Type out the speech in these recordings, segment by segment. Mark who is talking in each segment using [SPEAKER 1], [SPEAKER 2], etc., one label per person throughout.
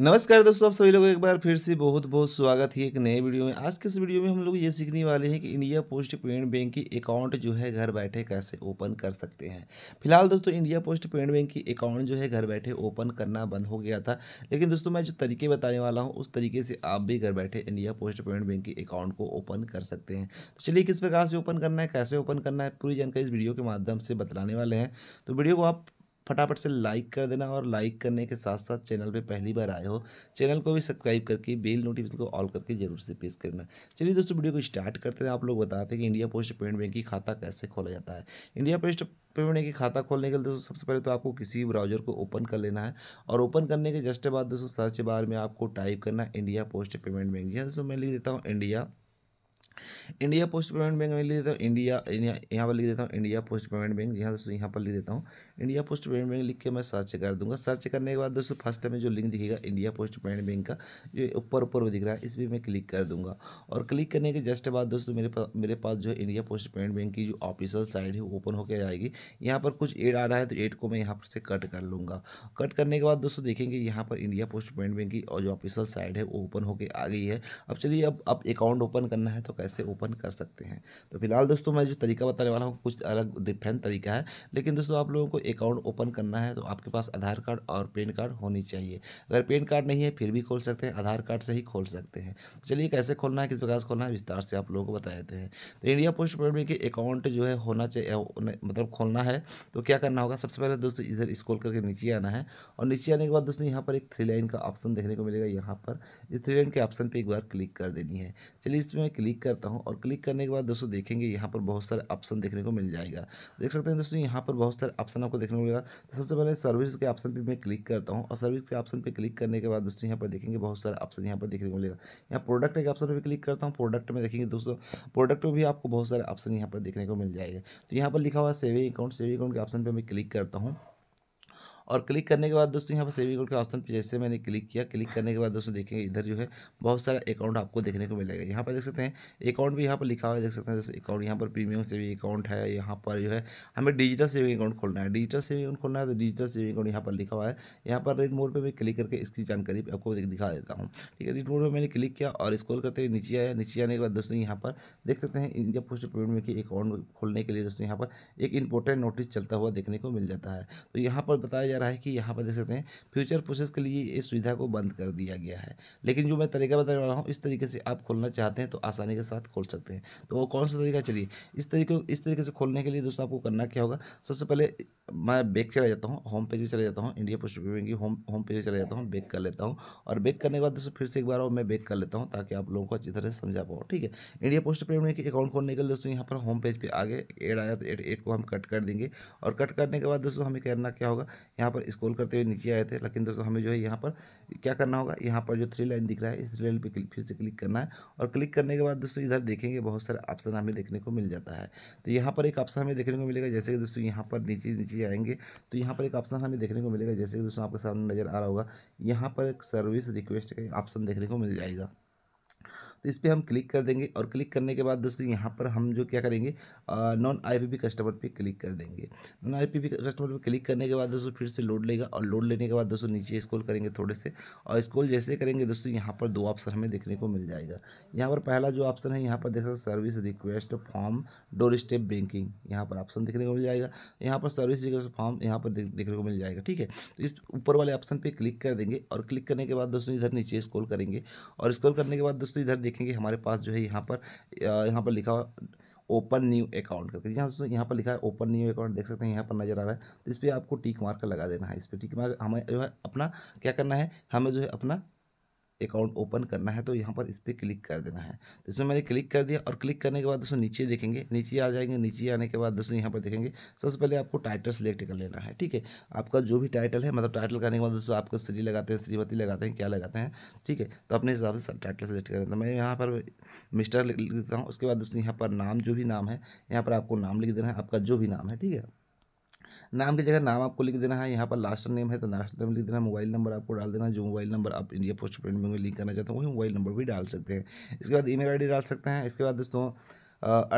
[SPEAKER 1] नमस्कार दोस्तों आप सभी लोगों एक बार फिर से बहुत बहुत स्वागत है एक नए वीडियो में आज के इस वीडियो में हम लोग ये सीखने वाले हैं कि इंडिया पोस्ट पेमेंट बैंक की अकाउंट जो है घर बैठे कैसे ओपन कर सकते हैं फिलहाल दोस्तों इंडिया पोस्ट पेमेंट बैंक की अकाउंट जो है घर बैठे ओपन करना बंद हो गया था लेकिन दोस्तों मैं जो तरीके बताने वाला हूँ उस तरीके से आप भी घर बैठे इंडिया पोस्ट पेमेंट बैंक की अकाउंट को ओपन कर सकते हैं तो चलिए किस प्रकार से ओपन करना है कैसे ओपन करना है पूरी जानकारी इस वीडियो के माध्यम से बतलाने वाले हैं तो वीडियो को आप फटाफट से लाइक कर देना और लाइक करने के साथ साथ चैनल पर पहली बार आए हो चैनल को भी सब्सक्राइब करके बेल नोटिफिकेशन को ऑल करके जरूर से प्रेस करना चलिए दोस्तों वीडियो को स्टार्ट करते हैं आप लोग बताते हैं कि इंडिया पोस्ट पेमेंट बैंक की खाता कैसे खोला जाता है इंडिया पोस्ट पेमेंट की खाता खोलने के लिए दोस्तों सबसे पहले तो आपको किसी ब्राउजर को ओपन कर लेना है और ओपन करने के जस्ट बाद दोस्तों सर्च बार में आपको टाइप करना इंडिया पोस्ट पेमेंट बैंक जी हाँ, दोस्तों मैं लिख देता हूँ India India post payment bank में लिख देता हूँ इंडिया यहाँ पर लिख देता हूँ इंडिया पोस्ट पेमेंट बैंक यहाँ दोस्तों यहाँ पर लिख देता हूँ इंडिया पोस्ट पेमेंट बैंक लिख के मैं सर्च कर दूंगा सर्च करने के बाद दोस्तों फर्स्ट में जो लिंक दिखेगा इंडिया पोस्ट पेमेंट बैंक का जो ऊपर ऊपर वो दिख रहा है इस पर मैं क्लिक कर दूंगा और क्लिक करने के जस्ट बाद दोस्तों मेरे पास मेरे पास जो इंडिया पोस्ट पेमेंट बैंक की जो ऑफिशियल साइट है वो ओपन होकर आएगी यहाँ पर कुछ एड आ रहा है तो एड को मैं यहाँ पर से कट कर लूँगा कट करने के बाद दोस्तों देखेंगे यहाँ पर इंडिया पोस्ट पेमेंट बैंक की जो ऑफिशियल साइट है वो ओपन होकर आ गई है अब चलिए अब अब अकाउंट ओपन करना है तो कैसे ओपन कर सकते हैं तो फिलहाल दोस्तों मैं जो तरीका बताने वाला हूँ कुछ अलग डिफरेंट तरीका है लेकिन दोस्तों आप लोगों को अकाउंट ओपन करना है तो आपके पास आधार कार्ड और पेन कार्ड होनी चाहिए अगर पेन कार्ड नहीं है फिर भी खोल सकते हैं आधार कार्ड से ही खोल सकते हैं तो चलिए कैसे खोलना है किस प्रकार से खोलना है विस्तार से आप लोगों को बता देते हैं तो इंडिया पोस्ट पेमेंट के अकाउंट जो है होना चाहिए मतलब खोलना है तो क्या करना होगा सबसे पहले दोस्तों इधर स्क्रॉल करके नीचे आना है और नीचे आने के बाद दोस्तों यहाँ पर एक थ्री लाइन का ऑप्शन देखने को मिलेगा यहाँ पर इस थ्री लाइन के ऑप्शन पर एक बार क्लिक कर देनी है चलिए इसमें क्लिक कर करता हूँ और क्लिक करने के बाद दोस्तों देखेंगे यहाँ पर बहुत सारे ऑप्शन देखने को मिल जाएगा देख सकते हैं दोस्तों यहाँ पर बहुत सारे ऑप्शन आपको देखने को मिलेगा तो सबसे पहले सर्विस के ऑप्शन पर मैं क्लिक करता हूँ और सर्विस के ऑप्शन पर क्लिक करने के बाद दोस्तों यहाँ पर देखेंगे बहुत सारे ऑप्शन यहाँ पर देखने को मिलेगा यहाँ प्रोडक्ट के ऑप्शन पर क्लिक करता हूँ प्रोडक्ट में देखेंगे दोस्तों प्रोडक्ट में भी आपको बहुत सारे ऑप्शन यहाँ पर देखने को मिल जाएगा तो यहाँ पर लिखा हुआ सेविंग अकाउंट सेविंग अकाउंट के ऑप्शन पर मैं क्लिक करता हूँ और क्लिक करने के बाद दोस्तों यहाँ पर सेविंग अकाउंट के ऑप्शन पर जैसे मैंने क्लिक किया क्लिक करने के बाद दोस्तों देखेंगे इधर जो है बहुत सारा अकाउंट आपको देखने को मिलेगा यहाँ पर देख सकते हैं अकाउंट भी यहाँ पर लिखा हुआ देख सकते हैं दोस्तों अकाउंट यहाँ पर प्रीमियम सेविंग अकाउंट है यहाँ पर जो है हमें डिजिटल सेविंग अकाउंट खोलना है डिजिटल सेविंग अकाउंट खोलना है तो डिजिटल सेविंग अकाउंट यहाँ पर लिखा हुआ है यहाँ पर रेड मोड पर मैं क्लिक करके इसकी जानकारी आपको दिखा देता हूँ ठीक है रेड मोड पर मैंने क्लिक किया और स्क्रॉल करते हुए नीचे आया नीचे आने के बाद दोस्तों यहाँ पर देख सकते हैं इंडिया पोस्ट पेमेंट में अकाउंट खोलने के लिए दोस्तों यहाँ पर एक इंपॉर्टेंट नोटिस चलता हुआ देखने को मिल जाता है तो यहाँ पर बताया जा रहा है कि यहाँ पर देख सकते हैं फ्यूचर प्रोसेस के लिए इस सुविधा को बंद कर दिया गया है लेकिन जो मैं तरीका बताने वाला हूँ इस तरीके से आप खोलना चाहते हैं तो आसानी के साथ खोल सकते हैं तो वो कौन सा तरीका चलिए इस तरीके इस तरीके से खोलने के लिए दोस्तों आपको करना क्या होगा सबसे पहले मैं बैक चला जाता हूँ होम पेज भी चला जाता हूँ इंडिया पोस्ट पेमेंट की होम होम पेज चला जाता हूँ बैक कर लेता हूँ और बैक करने के बाद दोस्तों फिर से एक बार और मैं बैक कर लेता हूँ ताकि आप लोगों को अच्छी तरह से समझा पाओ ठीक है इंडिया पोस्ट पेमेंट के अकाउंट खोलने के लिए दोस्तों यहाँ पर होम पेज पर आगे एड आया तो एड एड को हम कट कर देंगे और कट करने के बाद दोस्तों हमें करना क्या होगा यहाँ यहाँ पर स्कोल करते हुए नीचे आए थे लेकिन दोस्तों हमें जो है यहाँ पर क्या करना होगा यहाँ पर जो थ्री लाइन दिख रहा है इस थ्री लाइन पर फिर से क्लिक करना है और क्लिक करने के बाद दोस्तों इधर देखेंगे बहुत सारे ऑप्शन हमें देखने को मिल जाता है तो यहाँ पर एक ऑप्शन हमें देखने को मिलेगा जैसे कि दोस्तों यहाँ पर नीचे नीचे आएंगे तो यहाँ पर एक ऑप्शन हमें देखने को मिलेगा जैसे कि दोस्तों आपके सामने नज़र आ रहा होगा यहाँ पर एक सर्विस रिक्वेस्ट का ऑप्शन देखने को मिल जाएगा तो इस पर हम क्लिक कर देंगे और क्लिक करने के बाद दोस्तों यहाँ पर हम जो क्या करेंगे नॉन आई कस्टमर पर क्लिक कर देंगे नॉन आई कस्टमर पर क्लिक करने के बाद दोस्तों फिर से लोड लेगा और लोड लेने के बाद दोस्तों नीचे स्कोल करेंगे थोड़े से और स्कोल जैसे करेंगे दोस्तों यहाँ पर दो ऑप्शन हमें देखने को मिल जाएगा यहाँ पर पहला जो ऑप्शन है यहाँ पर देख सकते service request form door step banking यहाँ पर ऑप्शन देखने को मिल जाएगा यहाँ पर सर्विस रिक्वेस्ट फॉर्म यहाँ पर देखने को मिल जाएगा ठीक है तो इस ऊपर वाले ऑप्शन पर क्लिक कर देंगे और क्लिक करने के बाद दोस्तों इधर नीचे स्कोल करेंगे और स्कोल करने के बाद दोस्तों इधर देख देखेंगे हमारे पास जो है यहाँ पर यहाँ पर लिखा हुआ ओपन न्यू अकाउंट करके यहाँ से यहाँ पर लिखा है ओपन न्यू अकाउंट देख सकते हैं यहाँ पर नजर आ रहा है तो इस पर आपको टिक मार्क लगा देना है इस पर टिक मार्क हमें जो है अपना क्या करना है हमें जो है अपना अकाउंट ओपन करना है तो यहाँ पर इस पर क्लिक कर देना है तो इसमें मैंने क्लिक कर दिया और क्लिक करने के बाद दोस्तों नीचे देखेंगे नीचे आ जाएंगे नीचे आने के बाद दोस्तों यहाँ पर देखेंगे सबसे पहले आपको टाइटल सेलेक्ट कर लेना है ठीक है आपका जो भी टाइटल है मतलब टाइटल करने के बाद दोस्तों आपको श्री लगाते हैं श्रीमती लगाते हैं क्या लगाते हैं ठीक है तो अपने हिसाब से टाइटल सेलेक्ट कर लेता तो मैं यहाँ पर मिस्टर लिख देता हूँ उसके बाद दोस्तों यहाँ पर नाम जो भी नाम है यहाँ पर आपको नाम लिख देना है आपका जो भी नाम है ठीक है नाम की जगह नाम आपको लिख देना है यहाँ पर लास्ट नेम है तो लास्ट नेम लिख देना मोबाइल नंबर आपको डाल देना जो मोबाइल नंबर आप इंडिया पोस्ट पेमेंट बैंक में लिंक करना चाहते हैं वही मोबाइल नंबर भी डाल सकते हैं इसके बाद आई डी डाल सकते हैं इसके बाद दोस्तों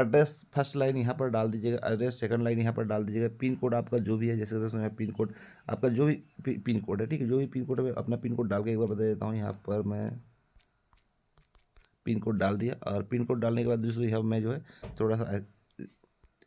[SPEAKER 1] एड्रेस फर्स्ट लाइन यहाँ पर डाल दीजिएगा एड्रेस सेकंड लाइन यहाँ पर डाल दीजिएगा पिन कोड आपका जो भी है जैसे दोस्तों यहाँ पिन कोड आपका जो भी पिन कोड है ठीक है जो भी पिन कोड है अपना पिन कोड डाल के एक बार बता देता हूँ यहाँ पर मैं पिन कोड डाल दिया और पिन कोड डालने के बाद दोस्तों यहाँ मैं जो है थोड़ा सा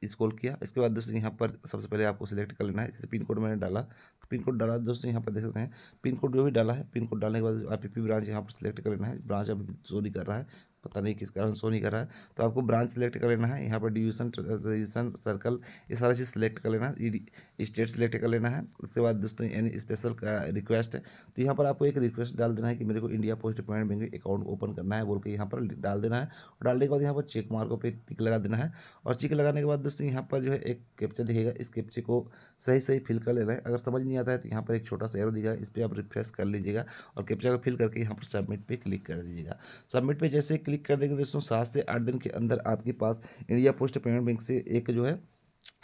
[SPEAKER 1] स्कॉल किया इसके बाद दोस्तों यहाँ पर सबसे पहले आपको सिलेक्ट कर लेना है जैसे पिन कोड मैंने डाला तो पिन कोड डाला दोस्तों यहाँ पर देख सकते हैं पिन कोड जो भी डाला है पिन कोड डालने के बाद आप पी ब्रांच यहाँ पर सिलेक्ट कर लेना है ब्रांच अभी चोरी कर रहा है पता नहीं किस कारण शो नहीं कर रहा है तो आपको ब्रांच सेलेक्ट कर लेना है यहाँ पर डिवीजन डिवीजन सर्कल ये सारा चीज़ सेलेक्ट कर लेना है स्टेट सेलेक्ट कर लेना है उसके बाद दोस्तों यानी स्पेशल का रिक्वेस्ट है तो यहाँ पर आपको एक रिक्वेस्ट डाल देना है कि मेरे को India post payment bank account open करना है बोल के यहाँ पर डाल देना है और डालने के बाद यहाँ पर चेक मार्को पर टिक लगा देना है और चेक लगाने के बाद दोस्तों यहाँ पर जो है एक कैप्चा दिखेगा इस कैप्चे को सही सही फिल कर लेना है अगर समझ नहीं आता है तो यहाँ पर एक छोटा सा एरो दिखेगा इस पर आप रिफ्रेश कर लीजिएगा और कैप्चा को फिल करके यहाँ पर सबमिट पर क्लिक कर दीजिएगा सबमिट पर जैसे क्लिक कर देंगे दोस्तों सात से आठ दिन के अंदर आपके पास इंडिया पोस्ट पेमेंट बैंक से एक जो है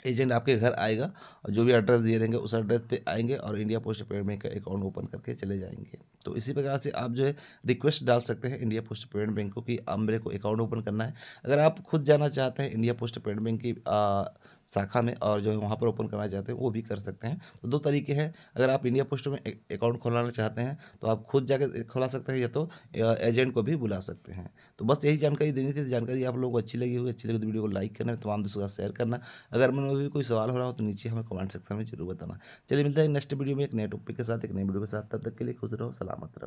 [SPEAKER 1] एजेंट आपके घर आएगा और जो भी एड्रेस दिए रहेंगे उस एड्रेस पे आएंगे और इंडिया पोस्ट पेमेंट बैंक का अकाउंट ओपन करके चले जाएंगे तो इसी प्रकार से आप जो है रिक्वेस्ट डाल सकते हैं इंडिया पोस्ट पेमेंट बैंक को कि आप मेरे को अकाउंट ओपन करना है अगर आप खुद जाना चाहते हैं इंडिया पोस्ट पेमेंट बैंक की आ, शाखा में और जो है वहाँ पर ओपन करना चाहते हैं वो भी कर सकते हैं तो दो तरीके हैं अगर आप इंडिया पोस्ट में अकाउंट खोलाना चाहते हैं तो आप खुद जाकर खोला सकते हैं या तो एजेंट को भी बुला सकते हैं तो बस यही जानकारी देनी थी जानकारी आप लोगों को अच्छी लगी हुई अच्छी लगी तो वीडियो को लाइक करना तमाम दोस्तों का शेयर करना अगर मैं में भी कोई सवाल हो रहा हो तो नीचे हमें कमेंट सेक्शन में जरूर बताना चलिए मिलता है नेक्स्ट वीडियो में एक नए टॉपिक के साथ एक नई वीडियो के साथ तब तक के लिए खुश रहो सलामत रहो